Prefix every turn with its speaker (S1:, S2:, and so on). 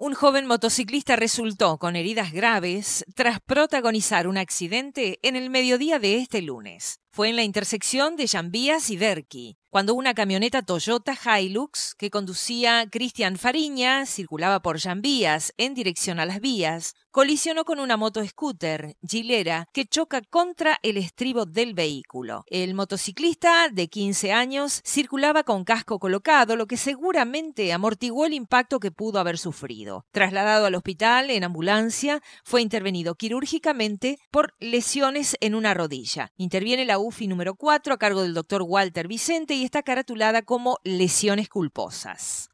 S1: Un joven motociclista resultó con heridas graves tras protagonizar un accidente en el mediodía de este lunes. Fue en la intersección de Jambías y Berqui, cuando una camioneta Toyota Hilux que conducía Cristian Fariña circulaba por Jambías en dirección a las vías, colisionó con una moto scooter, Gilera, que choca contra el estribo del vehículo. El motociclista, de 15 años, circulaba con casco colocado, lo que seguramente amortiguó el impacto que pudo haber sufrido. Trasladado al hospital en ambulancia, fue intervenido quirúrgicamente por lesiones en una rodilla. Interviene la UFI número 4 a cargo del doctor Walter Vicente y está caratulada como Lesiones culposas.